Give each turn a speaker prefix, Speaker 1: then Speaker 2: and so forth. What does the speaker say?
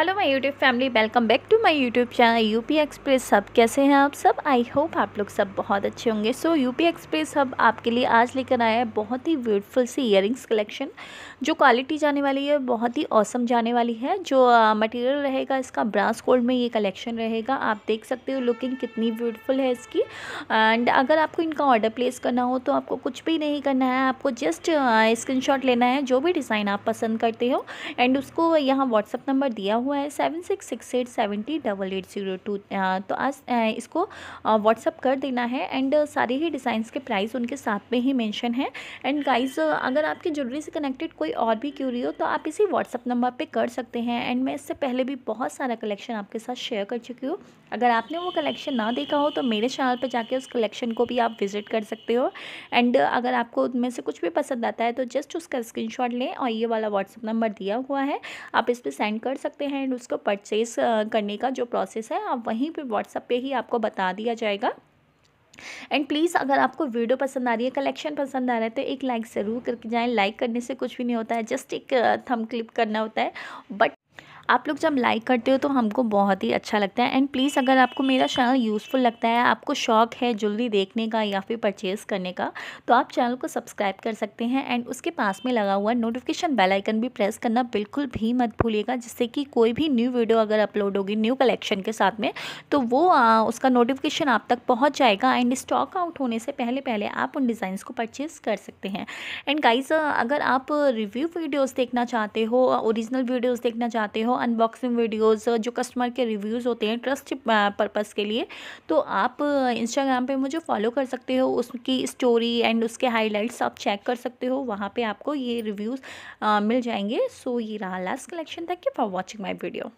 Speaker 1: hello my YouTube family welcome back to my YouTube channel UP express सब कैसे हैं आप सब आई होप आप लोग सब बहुत अच्छे होंगे सो यूपी एक्सप्रेस हब आपके लिए आज लेकर आया है बहुत ही ब्यूटीफुल सी इयर कलेक्शन जो क्वालिटी जाने वाली है बहुत ही औसम जाने वाली है जो मटेरियल uh, रहेगा इसका ब्रास कोल्ड में ये कलेक्शन रहेगा आप देख सकते हो लुकिंग कितनी ब्यूटीफुल है इसकी एंड अगर आपको इनका ऑर्डर प्लेस करना हो तो आपको कुछ भी नहीं करना है आपको जस्ट स्क्रीन uh, लेना है जो भी डिज़ाइन आप पसंद करते हो एंड उसको यहाँ व्हाट्सअप नंबर दिया हुआ हुआ है seven six six eight seventy double eight zero two तो आज इसको व्हाट्सअप कर देना है एंड सारे ही डिज़ाइंस के प्राइस उनके साथ में ही मेंशन है एंड गाइस अगर आपकी ज्वेलरी से कनेक्टेड कोई और भी क्यूरी हो तो आप इसी व्हाट्सअप नंबर पर कर सकते हैं एंड मैं इससे पहले भी बहुत सारा कलेक्शन आपके साथ शेयर कर चुकी हूँ अगर आपने वो कलेक्शन ना देखा हो तो मेरे चैनल पर जाके उस कलेक्शन को भी आप विज़िट कर सकते हो एंड अगर आपको उनमें से कुछ भी पसंद आता है तो जस्ट उसका स्क्रीनशॉट लें और ये वाला व्हाट्सअप नंबर दिया हुआ है आप इस पर सेंड कर सकते हैं एंड उसको परचेस करने का जो प्रोसेस है आप वहीं पर व्हाट्सअप पे ही आपको बता दिया जाएगा एंड प्लीज़ अगर आपको वीडियो पसंद आ रही है कलेक्शन पसंद आ रहा है तो एक लाइक ज़रूर करके जाएँ लाइक करने से कुछ भी नहीं होता है जस्ट एक थम क्लिप करना होता है बट आप लोग जब लाइक करते हो तो हमको बहुत ही अच्छा लगता है एंड प्लीज़ अगर आपको मेरा चैनल यूज़फुल लगता है आपको शौक़ है ज्वेलरी देखने का या फिर परचेज़ करने का तो आप चैनल को सब्सक्राइब कर सकते हैं एंड उसके पास में लगा हुआ नोटिफिकेशन बेल आइकन भी प्रेस करना बिल्कुल भी मत भूलिएगा जिससे कि कोई भी न्यू वीडियो अगर अपलोड होगी न्यू कलेक्शन के साथ में तो वो आ, उसका नोटिफिकेशन आप तक पहुँच जाएगा एंड स्टॉक आउट होने से पहले पहले आप उन डिज़ाइंस को परचेज़ कर सकते हैं एंड गाइज अगर आप रिव्यू वीडियोज़ देखना चाहते हो औरिजिनल वीडियोज़ देखना चाहते हो हो अनबॉक्सिंग वीडियोज़ जो कस्टमर के रिव्यूज़ होते हैं ट्रस्ट पर्पज़ के लिए तो आप इंस्टाग्राम पे मुझे फॉलो कर सकते हो उसकी स्टोरी एंड उसके हाईलाइट्स आप चेक कर सकते हो वहाँ पे आपको ये रिव्यूज़ मिल जाएंगे सो ये रहा last collection thank you for watching my video